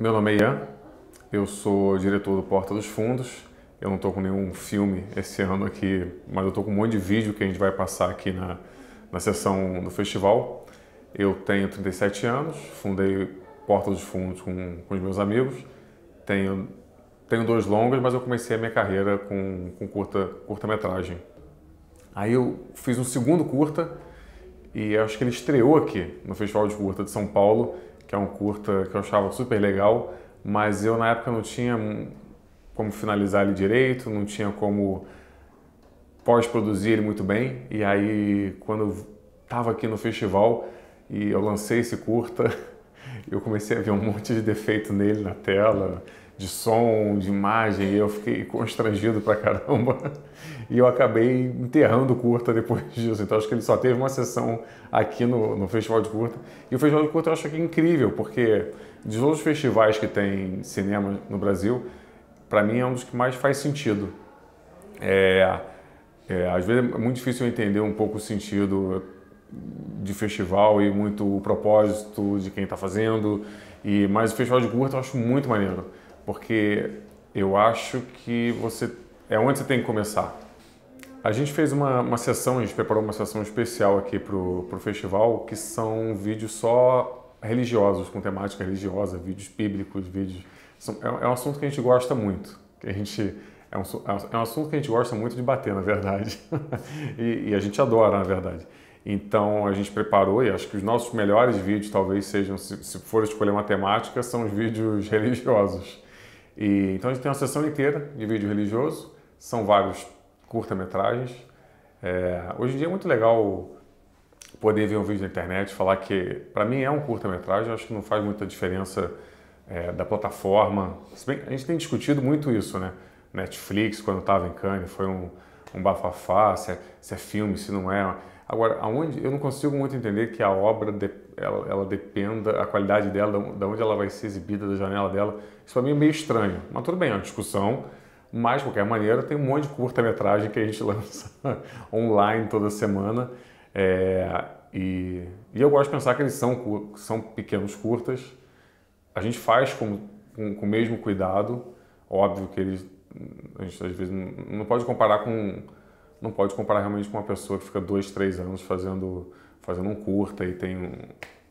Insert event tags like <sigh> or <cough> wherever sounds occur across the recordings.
Meu nome é Ian, eu sou diretor do Porta dos Fundos. Eu não estou com nenhum filme esse ano aqui, mas eu estou com um monte de vídeo que a gente vai passar aqui na, na sessão do festival. Eu tenho 37 anos, fundei Porta dos Fundos com, com os meus amigos. Tenho, tenho dois longas, mas eu comecei a minha carreira com, com curta, curta-metragem. Aí eu fiz um segundo curta e acho que ele estreou aqui no Festival de Curta de São Paulo que é um curta que eu achava super legal, mas eu na época não tinha como finalizar ele direito, não tinha como pós-produzir ele muito bem. E aí, quando eu estava aqui no festival e eu lancei esse curta, <laughs> eu comecei a ver um monte de defeito nele na tela, de som, de imagem, e eu fiquei <laughs> constrangido pra caramba. E eu acabei enterrando curta depois <laughs> disso. Então acho que ele só teve uma sessão aqui no, no Festival de Curta. E o Festival de Curta eu acho que é incrível, porque dos outros festivais que tem cinema no Brasil, para mim é um dos que mais faz sentido. É, é, às vezes é muito difícil eu entender um pouco o sentido de festival e muito o propósito de quem está fazendo. E, mas o Festival de Curta eu acho muito maneiro porque eu acho que você é onde você tem que começar. A gente fez uma, uma sessão, a gente preparou uma sessão especial aqui para o festival, que são vídeos só religiosos, com temática religiosa, vídeos bíblicos, vídeos... São, é, é, um assunto que a gente gosta muito, que a gente... É um, é um é assunto que a gente gosta muito de bater, na verdade. <laughs> e, e a gente adora, na verdade. Então a gente preparou e acho que os nossos melhores vídeos talvez sejam, se, se for escolher uma temática, são os vídeos <laughs> religiosos. E, então a gente tem uma sessão inteira de vídeo religioso, são vários curta-metragens. É, hoje em dia é muito legal poder ver um vídeo na internet, falar que para mim é um curta-metragem, acho que não faz muita diferença é, da plataforma. Bem, a gente tem discutido muito isso, né? Netflix, quando estava em Cannes, foi um, um bafafá, se é, se é filme, se não é. Agora, aonde eu não consigo muito entender que a obra de, ela, ela, dependa, a qualidade dela, da onde ela vai ser exibida, da janela dela. Isso para mim é meio estranho. Mas tudo bem, é uma discussão. Mas, de qualquer maneira, tem um monte de curta-metragem que a gente <laughs> lança online toda semana. É, e, e, eu gosto de pensar que eles são, são pequenos curtas. A gente faz com, com, com o mesmo cuidado. Óbvio que eles a gente às vezes não pode comparar com não pode comparar realmente com uma pessoa que fica dois, três anos fazendo fazendo um curta e tem um,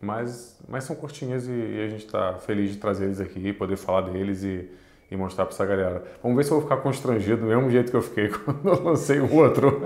mas mas são curtinhas e, e a gente está feliz de trazer eles aqui, poder falar deles e e mostrar para essa galera. Vamos ver se eu vou ficar constrangido do mesmo jeito que eu fiquei <laughs> quando eu lancei o outro.